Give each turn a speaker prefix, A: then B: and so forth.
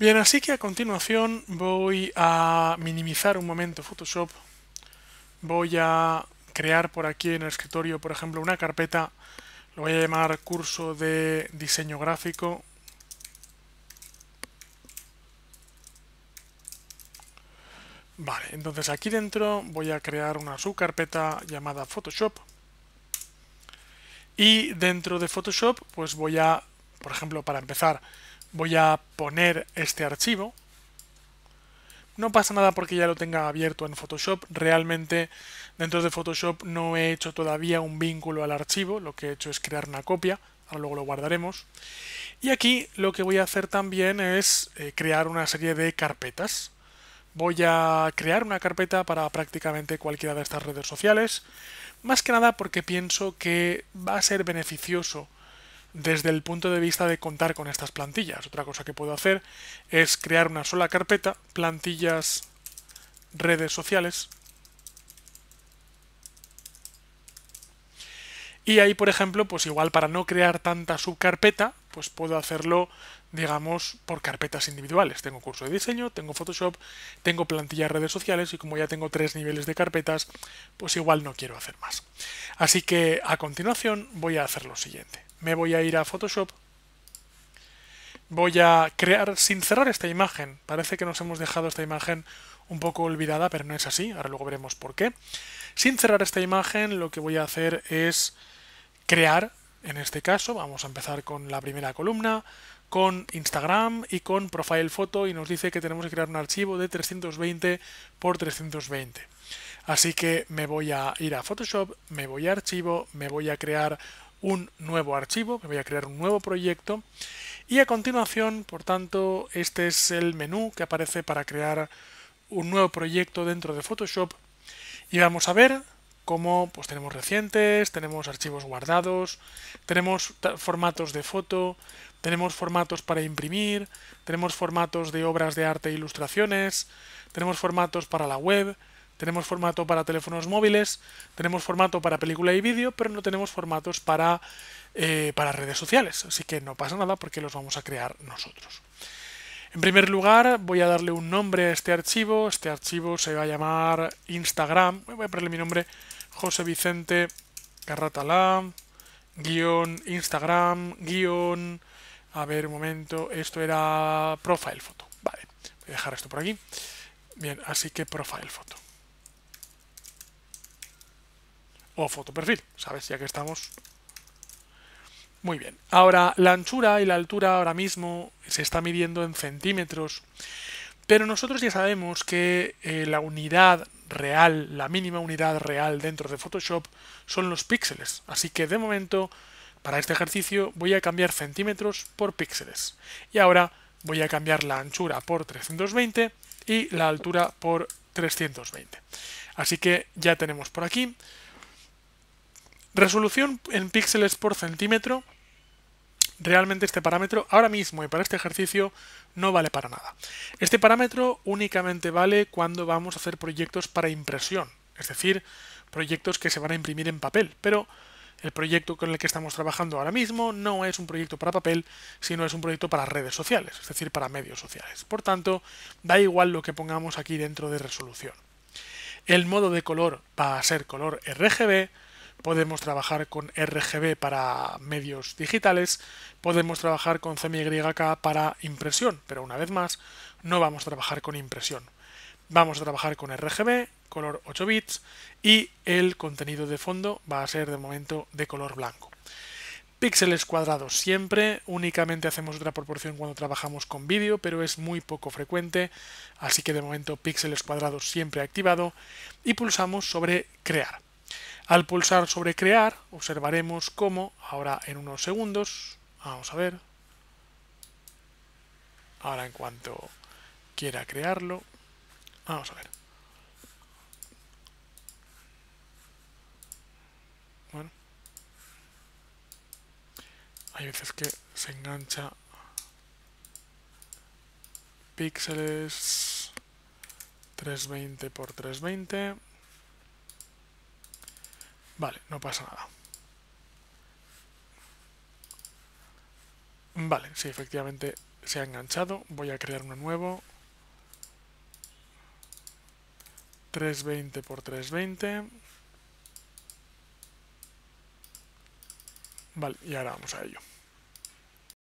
A: Bien, así que a continuación voy a minimizar un momento Photoshop. Voy a crear por aquí en el escritorio, por ejemplo, una carpeta. Lo voy a llamar curso de diseño gráfico. Vale, entonces aquí dentro voy a crear una subcarpeta llamada Photoshop. Y dentro de Photoshop, pues voy a, por ejemplo, para empezar, Voy a poner este archivo. No pasa nada porque ya lo tenga abierto en Photoshop. Realmente dentro de Photoshop no he hecho todavía un vínculo al archivo. Lo que he hecho es crear una copia. Ahora luego lo guardaremos. Y aquí lo que voy a hacer también es eh, crear una serie de carpetas. Voy a crear una carpeta para prácticamente cualquiera de estas redes sociales. Más que nada porque pienso que va a ser beneficioso desde el punto de vista de contar con estas plantillas. Otra cosa que puedo hacer es crear una sola carpeta, plantillas, redes sociales. Y ahí, por ejemplo, pues igual para no crear tanta subcarpeta, pues puedo hacerlo, digamos, por carpetas individuales. Tengo curso de diseño, tengo Photoshop, tengo plantillas redes sociales y como ya tengo tres niveles de carpetas, pues igual no quiero hacer más. Así que a continuación voy a hacer lo siguiente me voy a ir a Photoshop, voy a crear sin cerrar esta imagen. Parece que nos hemos dejado esta imagen un poco olvidada, pero no es así, ahora luego veremos por qué. Sin cerrar esta imagen lo que voy a hacer es crear, en este caso, vamos a empezar con la primera columna, con Instagram y con Profile Photo y nos dice que tenemos que crear un archivo de 320 x 320. Así que me voy a ir a Photoshop, me voy a archivo, me voy a crear un nuevo archivo, que voy a crear un nuevo proyecto y a continuación, por tanto, este es el menú que aparece para crear un nuevo proyecto dentro de Photoshop y vamos a ver cómo pues, tenemos recientes, tenemos archivos guardados, tenemos formatos de foto, tenemos formatos para imprimir, tenemos formatos de obras de arte e ilustraciones, tenemos formatos para la web, tenemos formato para teléfonos móviles, tenemos formato para película y vídeo, pero no tenemos formatos para, eh, para redes sociales. Así que no pasa nada porque los vamos a crear nosotros. En primer lugar, voy a darle un nombre a este archivo. Este archivo se va a llamar Instagram. Voy a ponerle mi nombre, José Vicente Carratalá, Instagram, guión... A ver, un momento, esto era profile photo. Vale, voy a dejar esto por aquí. Bien, así que profile photo. o perfil ¿sabes? Ya que estamos... Muy bien. Ahora, la anchura y la altura ahora mismo se está midiendo en centímetros, pero nosotros ya sabemos que eh, la unidad real, la mínima unidad real dentro de Photoshop son los píxeles. Así que de momento, para este ejercicio, voy a cambiar centímetros por píxeles. Y ahora voy a cambiar la anchura por 320 y la altura por 320. Así que ya tenemos por aquí Resolución en píxeles por centímetro. Realmente este parámetro ahora mismo y para este ejercicio no vale para nada. Este parámetro únicamente vale cuando vamos a hacer proyectos para impresión, es decir, proyectos que se van a imprimir en papel, pero el proyecto con el que estamos trabajando ahora mismo no es un proyecto para papel, sino es un proyecto para redes sociales, es decir, para medios sociales. Por tanto, da igual lo que pongamos aquí dentro de resolución. El modo de color va a ser color RGB, podemos trabajar con RGB para medios digitales, podemos trabajar con CMYK para impresión, pero una vez más no vamos a trabajar con impresión. Vamos a trabajar con RGB, color 8 bits y el contenido de fondo va a ser de momento de color blanco. Píxeles cuadrados siempre, únicamente hacemos otra proporción cuando trabajamos con vídeo, pero es muy poco frecuente, así que de momento píxeles cuadrados siempre activado y pulsamos sobre crear. Al pulsar sobre crear, observaremos cómo, ahora en unos segundos, vamos a ver, ahora en cuanto quiera crearlo, vamos a ver. Bueno, hay veces que se engancha píxeles 320 x 320 Vale, no pasa nada. Vale, sí, efectivamente se ha enganchado. Voy a crear uno nuevo. 320 por 320. Vale, y ahora vamos a ello.